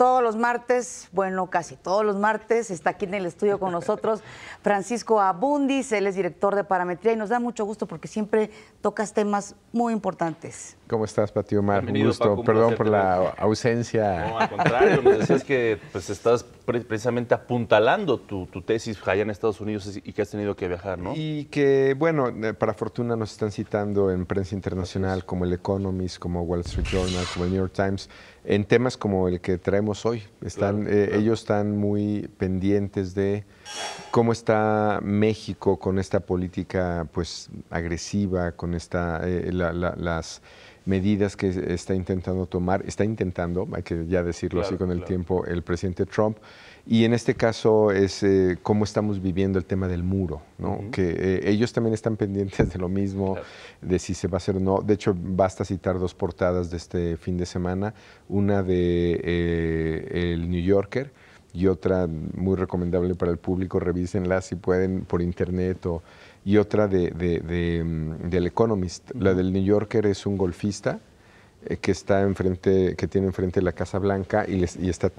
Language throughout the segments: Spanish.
todos los martes, bueno, casi todos los martes, está aquí en el estudio con nosotros Francisco Abundis, él es director de parametría y nos da mucho gusto porque siempre tocas temas muy importantes. ¿Cómo estás, Pati Omar? Un gusto, perdón por la ausencia. No, al contrario, me decías que pues, estás precisamente apuntalando tu, tu tesis allá en Estados Unidos y que has tenido que viajar, ¿no? Y que, bueno, eh, para fortuna nos están citando en prensa internacional como el Economist, como Wall Street Journal, como el New York Times en temas como el que traemos hoy. Están, eh, Ellos están muy pendientes de cómo está México con esta política pues, agresiva, con esta, eh, las medidas que está intentando tomar, está intentando, hay que ya decirlo así con el tiempo, el presidente Trump. Y en este caso es eh, cómo estamos viviendo el tema del muro, ¿no? Que eh, ellos también están pendientes de lo mismo, de si se va a hacer o no. De hecho, basta citar dos portadas de este fin de semana, una de eh, el New Yorker y otra muy recomendable para el público, revísenla si pueden por internet o y otra de, mm, del Economist. La del New Yorker es un golfista eh, que está enfrente, que tiene enfrente la Casa Blanca y, está,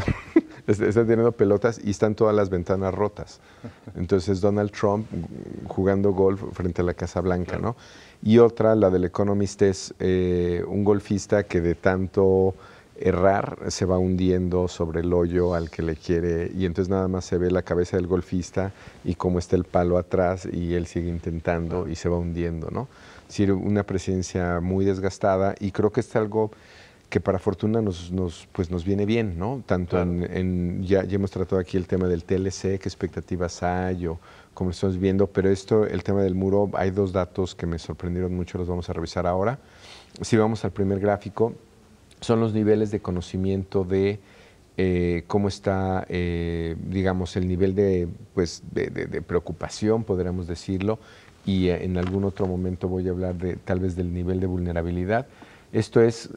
está, tirando pelotas y están todas las ventanas rotas. Entonces Donald Trump jugando golf frente a la Casa Blanca, ¿no? Y otra, la del Economist, es eh, un golfista que de tanto errar se va hundiendo sobre el hoyo al que le quiere y entonces nada más se ve la cabeza del golfista y cómo está el palo atrás y él sigue intentando y se va hundiendo, ¿no? Es una presencia muy desgastada y creo que es algo que para fortuna nos, pues nos viene bien, ¿no? Tanto en, ya, ya, hemos tratado aquí el tema del TLC, qué expectativas hay o cómo estamos viendo, pero esto, el tema del muro, hay dos datos que me sorprendieron mucho, los vamos a revisar ahora. Si vamos al primer gráfico, son los niveles de conocimiento de eh, cómo está, eh, digamos, el nivel de, pues, de, preocupación, podríamos decirlo, y eh, en algún otro momento voy a hablar de, tal vez del nivel de vulnerabilidad. Esto es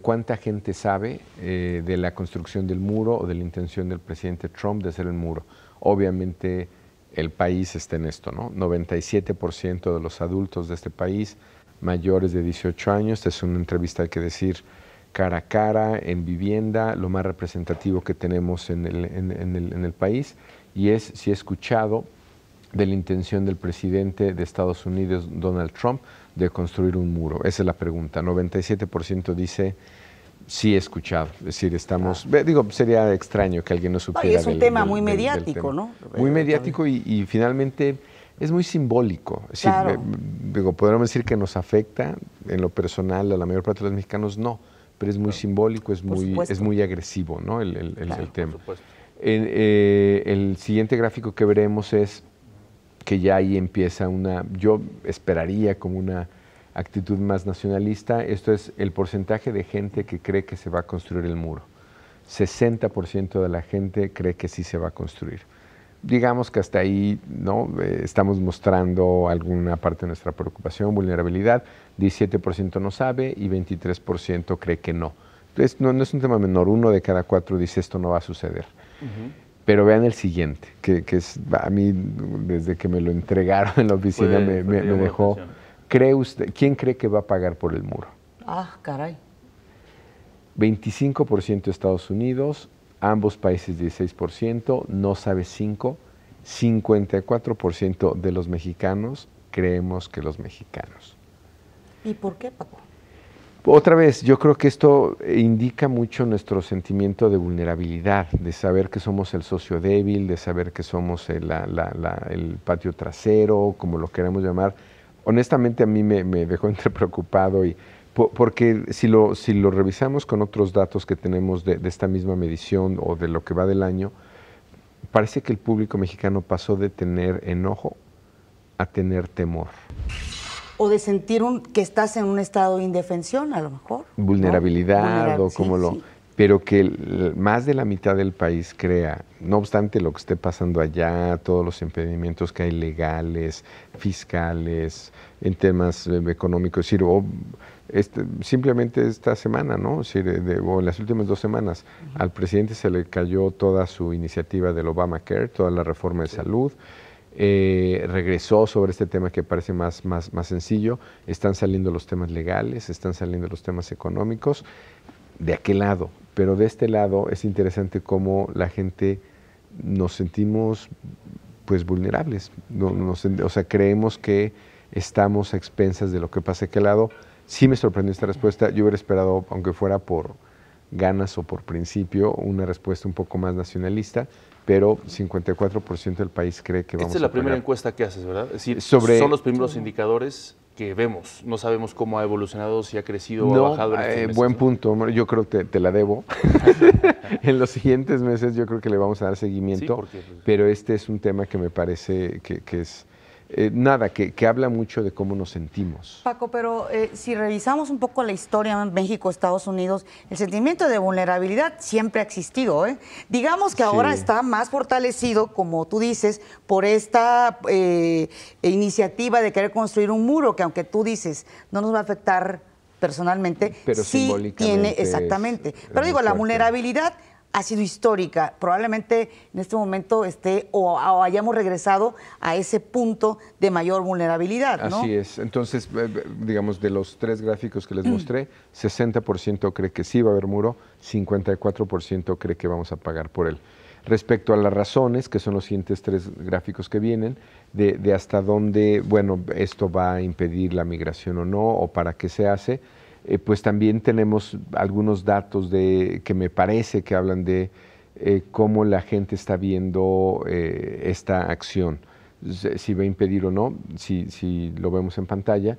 cuánta gente sabe de la construcción del muro o de la intención del presidente Trump de hacer el muro. Obviamente el país está en esto, ¿no? 97% de los adultos de este país mayores de 18 años, esta es una entrevista, hay que decir, cara a cara, en vivienda, lo más representativo que tenemos en el, en, el, país, y es si he escuchado de la intención del presidente de Estados Unidos, Donald Trump, de construir un muro. Esa es la pregunta. 97% dice sí he escuchado. Es decir, estamos. Ah. Digo, sería extraño que alguien no supiera. es un tema muy mediático, ¿no? Muy eh, mediático y, finalmente es muy simbólico. Es digo, podríamos decir que nos afecta en lo personal a la mayor parte de los mexicanos, no pero es muy simbólico, es muy, es muy agresivo ¿no? el, tema. Eh, el siguiente gráfico que veremos es que ya ahí empieza una, yo esperaría como una actitud más nacionalista, esto es el porcentaje de gente que cree que se va a construir el muro. 60% de la gente cree que sí se va a construir digamos que hasta ahí ¿no? Eh, estamos mostrando alguna parte de nuestra preocupación, vulnerabilidad. 17% no sabe y 23% cree que no. Entonces, no, es un tema menor. Uno de cada cuatro dice esto no va a suceder. Pero vean el siguiente, que, es, a mí desde que me lo entregaron en la oficina me, dejó. ¿Cree usted, ¿Quién cree que va a pagar por el muro? Ah, caray. 25% Estados Unidos, ambos países 16%, no sabe 5, 54% de los mexicanos creemos que los mexicanos. ¿Y por qué, Paco? Otra vez, yo creo que esto indica mucho nuestro sentimiento de vulnerabilidad, de saber que somos el socio débil, de saber que somos el, patio trasero, como lo queremos llamar. Honestamente a mí me, me dejó entre preocupado y porque si lo, si lo revisamos con otros datos que tenemos de, esta misma medición o de lo que va del año, parece que el público mexicano pasó de tener enojo a tener temor. O de sentir un, que estás en un estado de indefensión, a lo mejor. Vulnerabilidad, o como lo pero que más de la mitad del país crea, no obstante lo que esté pasando allá, todos los impedimentos que hay legales, fiscales, en temas eh, económicos, es decir, o este, simplemente esta semana, ¿no? o en las últimas dos semanas, al presidente se le cayó toda su iniciativa del Obamacare, toda la reforma de salud. Eh, regresó sobre este tema que parece más, más, más sencillo, están saliendo los temas legales, están saliendo los temas económicos, de aquel lado, pero de este lado es interesante cómo la gente nos sentimos pues vulnerables. No, nos, o sea, creemos que estamos a expensas de lo que pase de aquel lado. Sí me sorprendió esta respuesta. Yo hubiera esperado, aunque fuera por ganas o por principio, una respuesta un poco más nacionalista, pero 54% del país cree que vamos a Esta es la primera encuesta que haces, ¿verdad? Es decir, sobre, son los primeros indicadores que vemos. No sabemos cómo ha evolucionado, si ha crecido o ha bajado. Eh, buen punto, yo creo que te, la debo. en los siguientes meses yo creo que le vamos a dar seguimiento, pues, pero este es un tema que me parece que, que es eh, nada, que, habla mucho de cómo nos sentimos. Paco, pero eh, si revisamos un poco la historia en México, Estados Unidos, el sentimiento de vulnerabilidad siempre ha existido. ¿eh? Digamos que ahora está más fortalecido, como tú dices, por esta iniciativa de querer construir un muro que aunque tú dices no nos va a afectar personalmente, pero sí tiene exactamente. Pero digo, la vulnerabilidad ha sido histórica. Probablemente en este momento esté o, hayamos regresado a ese punto de mayor vulnerabilidad. Así es. Entonces, eh, eh, digamos, de los tres gráficos que les mostré, 60% mm. cree que sí va a haber muro, 54% cree que vamos a pagar por él. Respecto a las razones, que son los siguientes tres gráficos que vienen, de, de hasta dónde, bueno, esto va a impedir la migración o no, o para qué se hace eh, pues también tenemos algunos datos que me parece que hablan de eh, cómo la gente está viendo eh, esta acción, si va a impedir o no, si, lo vemos en pantalla.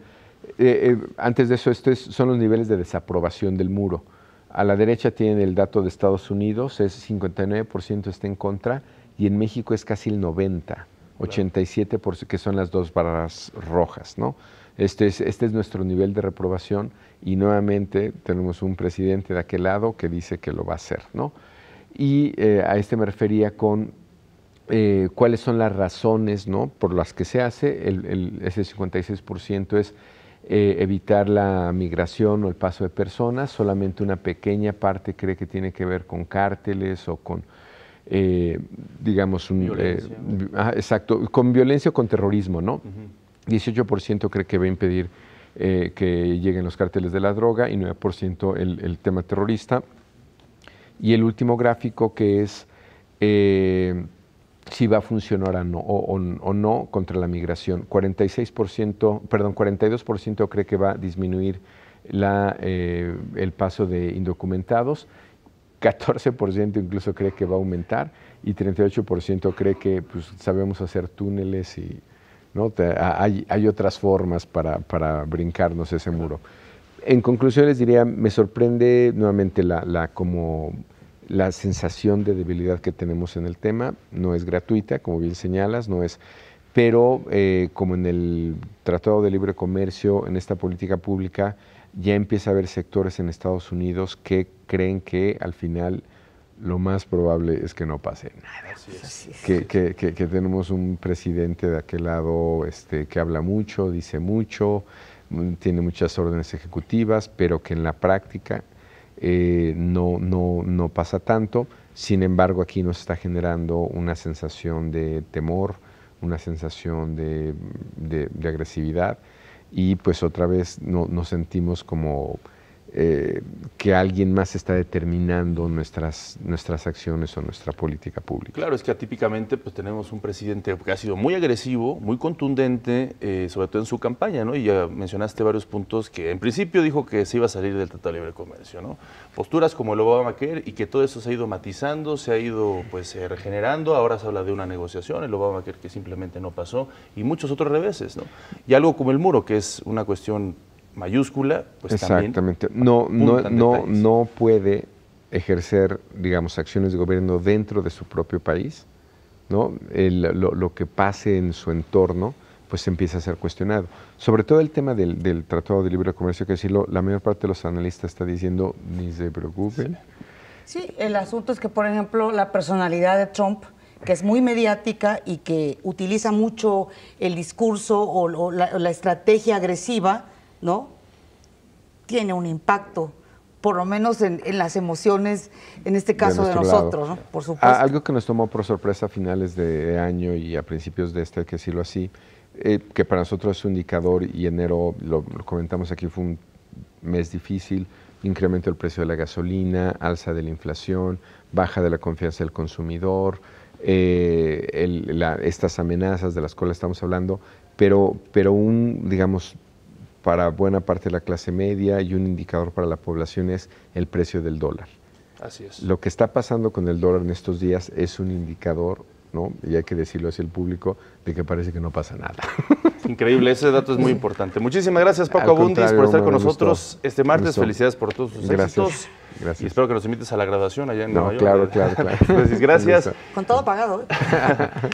antes de eso, estos son los niveles de desaprobación del muro. A la derecha tienen el dato de Estados Unidos, es 59% está en contra y en México es casi el 90, 87% que son las dos barras rojas, ¿no? Este, este es, nuestro nivel de reprobación y nuevamente tenemos un presidente de aquel lado que dice que lo va a hacer, ¿no? Y eh, a este me refería con eh, cuáles son las razones por las que se hace. ese 56% es eh, evitar la migración o el paso de personas. Solamente una pequeña parte cree que tiene que ver con cárteles o con, digamos, ah, exacto, con violencia o con terrorismo, ¿no? 18% cree que va a impedir eh, que lleguen los cárteles de la droga y 9% el, el, tema terrorista. Y el último gráfico que es eh, si va a funcionar o no, o, no contra la migración. 46%, perdón, 42% cree que va a disminuir la, eh, el paso de indocumentados, 14% incluso cree que va a aumentar y 38% cree que pues, sabemos hacer túneles y, hay, otras formas para, brincarnos ese muro. En conclusión les diría, me sorprende nuevamente la, como la sensación de debilidad que tenemos en el tema, no es gratuita, como bien señalas, no es, pero eh, como en el Tratado de Libre Comercio, en esta política pública, ya empieza a haber sectores en Estados Unidos que creen que al final lo más probable es que no pase nada. Pues que, que, tenemos un presidente de aquel lado este, que habla mucho, dice mucho, mm, tiene muchas órdenes ejecutivas, pero que en la práctica eh, no, no, no pasa tanto. Sin embargo, aquí nos está generando una sensación de temor, una sensación de, de, de agresividad y pues otra vez no, nos sentimos como eh, que alguien más está determinando nuestras, nuestras acciones o nuestra política pública. Claro, es que atípicamente pues, tenemos un presidente que ha sido muy agresivo, muy contundente, eh, sobre todo en su campaña, ¿no? Y ya mencionaste varios puntos que en principio dijo que se iba a salir del Tratado de Libre Comercio, ¿no? Posturas como el Obamacare y que todo eso se ha ido matizando, se ha ido pues eh, regenerando, ahora se habla de una negociación, el Obama Obamacare que simplemente no pasó y muchos otros reveses, ¿no? Y algo como el muro, que es una cuestión mayúscula, pues Exactamente. no, no, no, no puede ejercer, digamos, acciones de gobierno dentro de su propio país, ¿no? lo, que pase en su entorno, pues empieza a ser cuestionado. Sobre todo el tema del, del Tratado de Libre Comercio, que decirlo, la mayor parte de los analistas está diciendo, ni se preocupen. Sí. el asunto es que, por ejemplo, la personalidad de Trump, que es muy mediática y que utiliza mucho el discurso o, la, estrategia agresiva, ¿no? Tiene un impacto, por lo menos en, las emociones, en este caso de, nosotros, por ah, supuesto. algo que nos tomó por sorpresa a finales de año y a principios de este, hay que decirlo así, eh, que para nosotros es un indicador y enero, lo, comentamos aquí, fue un mes difícil, incremento del precio de la gasolina, alza de la inflación, baja de la confianza del consumidor, eh, estas amenazas de las cuales estamos hablando, pero, pero un, digamos, para buena parte de la clase media y un indicador para la población es el precio del dólar. Así es. Lo que está pasando con el dólar en estos días es un indicador, ¿no? Y hay que decirlo hacia el público, de que parece que no pasa nada. Increíble, ese dato es muy importante. Muchísimas gracias, Paco Abundis, por estar con nosotros este martes. Felicidades por todos sus éxitos. Gracias. Y espero que nos invites a la graduación allá en Nueva York. Claro, claro, claro. Pues, gracias. Con todo pagado. ¿eh?